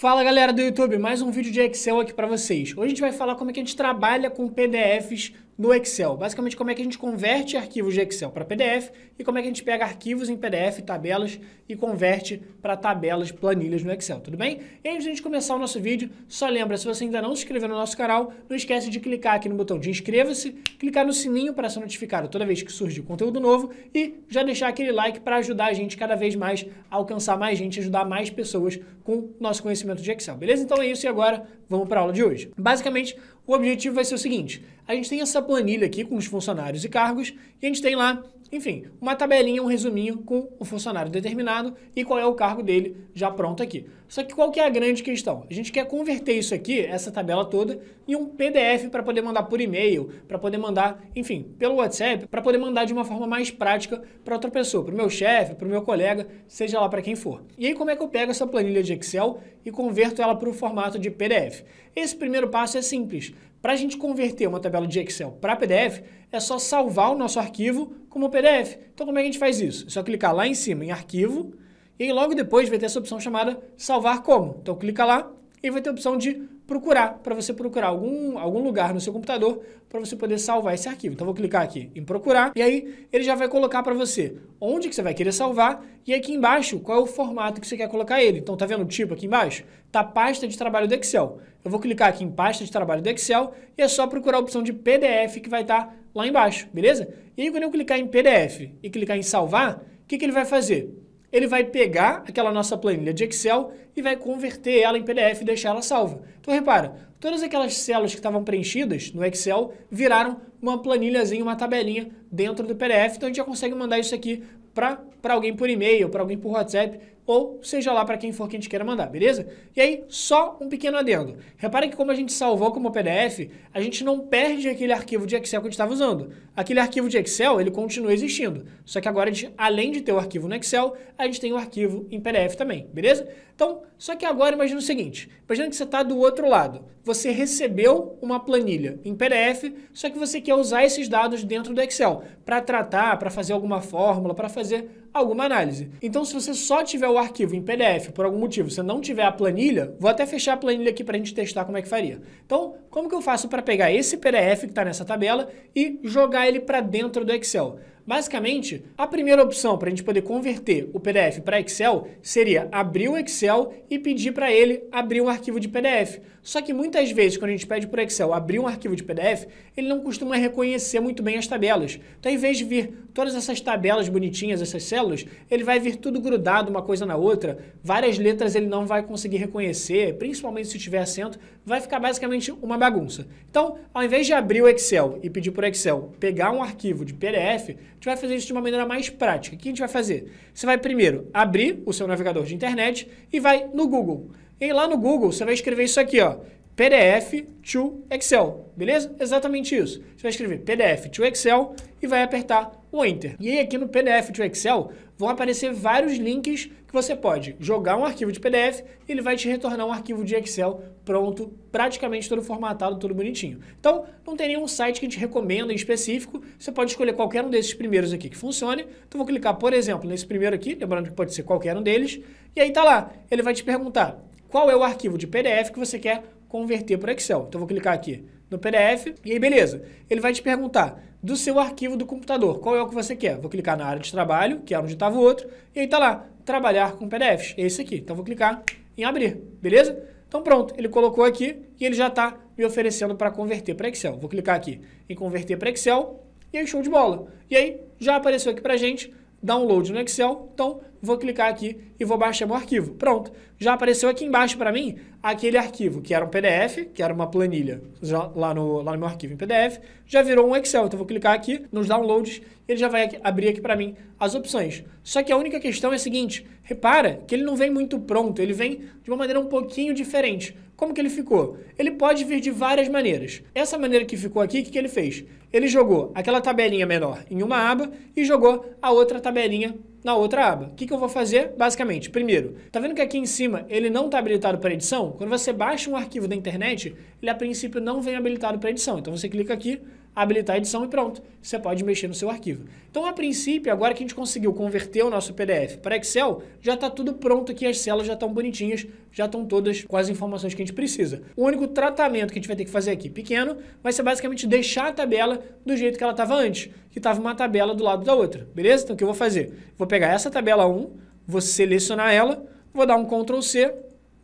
Fala galera do YouTube, mais um vídeo de Excel aqui para vocês. Hoje a gente vai falar como é que a gente trabalha com PDFs no Excel. Basicamente, como é que a gente converte arquivos de Excel para PDF e como é que a gente pega arquivos em PDF, tabelas e converte para tabelas, planilhas no Excel, tudo bem? E antes de a gente começar o nosso vídeo, só lembra, se você ainda não se inscreveu no nosso canal, não esquece de clicar aqui no botão de inscreva-se, clicar no sininho para ser notificado toda vez que surgir conteúdo novo e já deixar aquele like para ajudar a gente cada vez mais a alcançar mais gente, ajudar mais pessoas com nosso conhecimento de Excel, beleza? Então é isso e agora Vamos para a aula de hoje. Basicamente, o objetivo vai ser o seguinte: a gente tem essa planilha aqui com os funcionários e cargos, e a gente tem lá enfim, uma tabelinha, um resuminho com o funcionário determinado e qual é o cargo dele já pronto aqui. Só que qual que é a grande questão? A gente quer converter isso aqui, essa tabela toda, em um PDF para poder mandar por e-mail, para poder mandar, enfim, pelo WhatsApp, para poder mandar de uma forma mais prática para outra pessoa, para o meu chefe, para o meu colega, seja lá para quem for. E aí como é que eu pego essa planilha de Excel e converto ela para o formato de PDF? Esse primeiro passo é simples. Para a gente converter uma tabela de Excel para PDF, é só salvar o nosso arquivo como PDF. Então, como é que a gente faz isso? É só clicar lá em cima em Arquivo, e logo depois vai ter essa opção chamada Salvar Como. Então, clica lá e vai ter a opção de procurar, para você procurar algum, algum lugar no seu computador para você poder salvar esse arquivo. Então, vou clicar aqui em procurar e aí ele já vai colocar para você onde que você vai querer salvar e aqui embaixo qual é o formato que você quer colocar ele. Então, tá vendo o tipo aqui embaixo? Tá pasta de trabalho do Excel. Eu vou clicar aqui em pasta de trabalho do Excel e é só procurar a opção de PDF que vai estar tá lá embaixo, beleza? E aí, quando eu clicar em PDF e clicar em salvar, o que, que ele vai fazer? ele vai pegar aquela nossa planilha de Excel e vai converter ela em PDF e deixar ela salva. Então repara, todas aquelas células que estavam preenchidas no Excel viraram uma planilhazinha, uma tabelinha dentro do PDF. Então a gente já consegue mandar isso aqui para alguém por e-mail, para alguém por WhatsApp, ou seja lá para quem for que a gente queira mandar, beleza? E aí, só um pequeno adendo. Repara que como a gente salvou como PDF, a gente não perde aquele arquivo de Excel que a gente estava usando. Aquele arquivo de Excel, ele continua existindo. Só que agora, a gente, além de ter o arquivo no Excel, a gente tem o arquivo em PDF também, beleza? Então, só que agora imagina o seguinte. Imagina que você está do outro lado. Você recebeu uma planilha em PDF, só que você que é usar esses dados dentro do Excel para tratar, para fazer alguma fórmula, para fazer alguma análise. Então, se você só tiver o arquivo em PDF, por algum motivo, você não tiver a planilha, vou até fechar a planilha aqui para a gente testar como é que faria. Então, como que eu faço para pegar esse PDF que está nessa tabela e jogar ele para dentro do Excel? Basicamente, a primeira opção para a gente poder converter o PDF para Excel seria abrir o Excel e pedir para ele abrir um arquivo de PDF. Só que muitas vezes, quando a gente pede para o Excel abrir um arquivo de PDF, ele não costuma reconhecer muito bem as tabelas. Então, em vez de vir todas essas tabelas bonitinhas, essas células, ele vai vir tudo grudado uma coisa na outra, várias letras ele não vai conseguir reconhecer, principalmente se tiver acento, vai ficar basicamente uma bagunça. Então, ao invés de abrir o Excel e pedir para o Excel pegar um arquivo de PDF, gente vai fazer isso de uma maneira mais prática. O que a gente vai fazer? Você vai primeiro abrir o seu navegador de internet e vai no Google. E lá no Google você vai escrever isso aqui, ó. PDF to Excel, beleza? Exatamente isso. Você vai escrever PDF to Excel e vai apertar o Enter. E aí aqui no PDF to Excel, vão aparecer vários links que você pode jogar um arquivo de PDF e ele vai te retornar um arquivo de Excel pronto, praticamente todo formatado, tudo bonitinho. Então, não tem nenhum site que a gente recomenda em específico, você pode escolher qualquer um desses primeiros aqui que funcione. Então, vou clicar, por exemplo, nesse primeiro aqui, lembrando que pode ser qualquer um deles, e aí tá lá, ele vai te perguntar qual é o arquivo de PDF que você quer converter para Excel. Então, vou clicar aqui no PDF, e aí beleza, ele vai te perguntar do seu arquivo do computador. Qual é o que você quer? Vou clicar na área de trabalho, que era onde estava o outro, e aí está lá, trabalhar com PDFs. É esse aqui. Então vou clicar em abrir, beleza? Então pronto, ele colocou aqui e ele já está me oferecendo para converter para Excel. Vou clicar aqui em converter para Excel e aí show de bola. E aí já apareceu aqui para gente download no Excel. Então, vou clicar aqui e vou baixar meu arquivo. Pronto. Já apareceu aqui embaixo para mim aquele arquivo que era um PDF, que era uma planilha já lá, no, lá no meu arquivo em PDF, já virou um Excel. Então, vou clicar aqui nos downloads ele já vai aqui, abrir aqui para mim as opções. Só que a única questão é a seguinte, repara que ele não vem muito pronto, ele vem de uma maneira um pouquinho diferente. Como que ele ficou? Ele pode vir de várias maneiras. Essa maneira que ficou aqui, o que, que ele fez? Ele jogou aquela tabelinha menor em uma aba e jogou a outra tabelinha na outra aba. O que, que eu vou fazer? Basicamente, primeiro, tá vendo que aqui em cima ele não está habilitado para edição? Quando você baixa um arquivo da internet, ele a princípio não vem habilitado para edição. Então você clica aqui, habilitar a edição e pronto, você pode mexer no seu arquivo. Então, a princípio, agora que a gente conseguiu converter o nosso PDF para Excel, já está tudo pronto aqui, as células já estão bonitinhas, já estão todas com as informações que a gente precisa. O único tratamento que a gente vai ter que fazer aqui, pequeno, vai ser basicamente deixar a tabela do jeito que ela estava antes, que estava uma tabela do lado da outra, beleza? Então, o que eu vou fazer? Vou pegar essa tabela 1, vou selecionar ela, vou dar um Ctrl C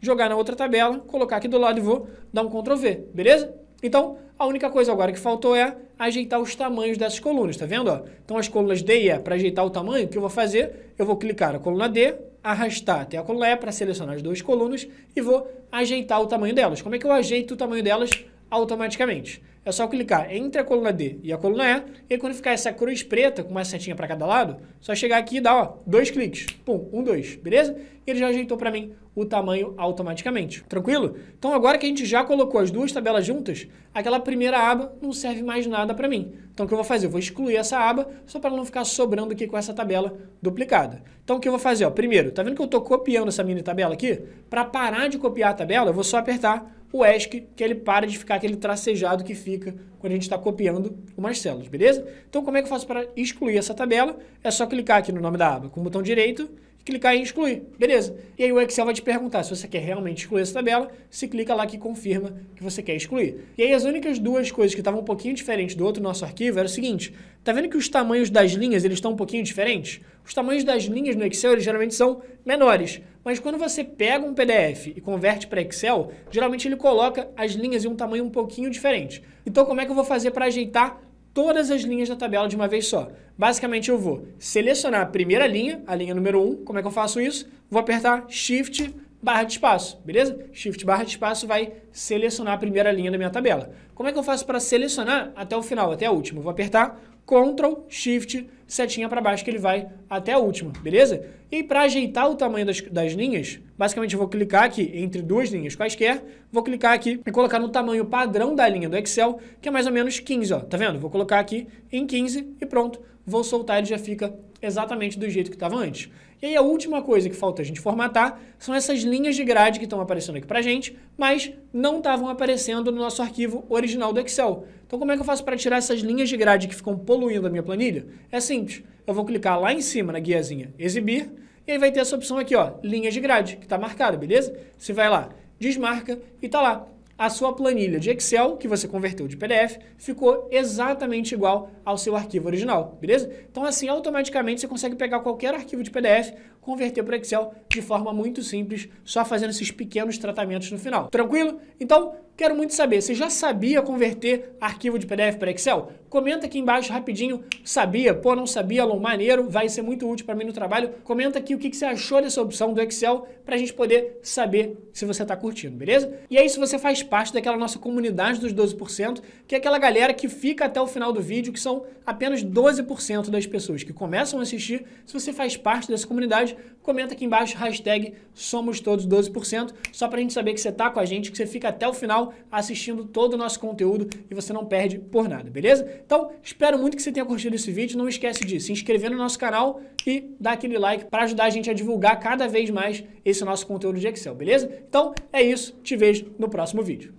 jogar na outra tabela, colocar aqui do lado e vou dar um Ctrl V beleza? Então, a única coisa agora que faltou é ajeitar os tamanhos dessas colunas, tá vendo? Ó? Então, as colunas D e E, para ajeitar o tamanho, o que eu vou fazer? Eu vou clicar na coluna D, arrastar até a coluna E para selecionar as duas colunas e vou ajeitar o tamanho delas. Como é que eu ajeito o tamanho delas? automaticamente. É só clicar entre a coluna D e a coluna E, e quando ficar essa cruz preta com uma setinha para cada lado, só chegar aqui e dar ó, dois cliques. Pum, um, dois, beleza? E ele já ajeitou para mim o tamanho automaticamente. Tranquilo? Então agora que a gente já colocou as duas tabelas juntas, aquela primeira aba não serve mais nada para mim. Então o que eu vou fazer? Eu vou excluir essa aba só para não ficar sobrando aqui com essa tabela duplicada. Então o que eu vou fazer? Ó, primeiro, tá vendo que eu estou copiando essa mini tabela aqui? Para parar de copiar a tabela, eu vou só apertar o ESC, que ele para de ficar aquele tracejado que fica quando a gente está copiando umas células, beleza? Então, como é que eu faço para excluir essa tabela? É só clicar aqui no nome da aba com o botão direito clicar em excluir. Beleza. E aí o Excel vai te perguntar se você quer realmente excluir essa tabela, se clica lá que confirma que você quer excluir. E aí as únicas duas coisas que estavam um pouquinho diferentes do outro nosso arquivo era o seguinte, tá vendo que os tamanhos das linhas eles estão um pouquinho diferentes? Os tamanhos das linhas no Excel eles geralmente são menores, mas quando você pega um PDF e converte para Excel, geralmente ele coloca as linhas em um tamanho um pouquinho diferente. Então como é que eu vou fazer para ajeitar todas as linhas da tabela de uma vez só. Basicamente, eu vou selecionar a primeira linha, a linha número 1. Como é que eu faço isso? Vou apertar Shift barra de espaço, beleza? Shift barra de espaço vai selecionar a primeira linha da minha tabela. Como é que eu faço para selecionar até o final, até a última? vou apertar Ctrl, Shift, setinha para baixo que ele vai até a última, beleza? E para ajeitar o tamanho das, das, linhas, basicamente eu vou clicar aqui entre duas linhas quaisquer, vou clicar aqui e colocar no tamanho padrão da linha do Excel, que é mais ou menos 15, ó, tá vendo? Vou colocar aqui em 15 e pronto, vou soltar e já fica exatamente do jeito que estava antes. E aí a última coisa que falta a gente formatar são essas linhas de grade que estão aparecendo aqui para gente, mas não estavam aparecendo no nosso arquivo original do Excel. Então como é que eu faço para tirar essas linhas de grade que ficam poluindo a minha planilha? É simples, eu vou clicar lá em cima na guiazinha Exibir, e aí vai ter essa opção aqui, ó, linhas de grade, que está marcada, beleza? Você vai lá, desmarca e está lá a sua planilha de Excel, que você converteu de PDF, ficou exatamente igual ao seu arquivo original, beleza? Então, assim, automaticamente você consegue pegar qualquer arquivo de PDF, converter para Excel de forma muito simples, só fazendo esses pequenos tratamentos no final. Tranquilo? Então, quero muito saber, você já sabia converter arquivo de PDF para Excel? Comenta aqui embaixo rapidinho, sabia, pô, não sabia, Alon, maneiro, vai ser muito útil para mim no trabalho. Comenta aqui o que, que você achou dessa opção do Excel para a gente poder saber se você está curtindo, beleza? E aí, se você faz parte daquela nossa comunidade dos 12%, que é aquela galera que fica até o final do vídeo, que são apenas 12% das pessoas que começam a assistir, se você faz parte dessa comunidade, comenta aqui embaixo, hashtag somos todos 12%, só para a gente saber que você está com a gente, que você fica até o final assistindo todo o nosso conteúdo e você não perde por nada, beleza? Então, espero muito que você tenha curtido esse vídeo, não esquece de se inscrever no nosso canal e dar aquele like para ajudar a gente a divulgar cada vez mais esse nosso conteúdo de Excel, beleza? Então, é isso, te vejo no próximo vídeo.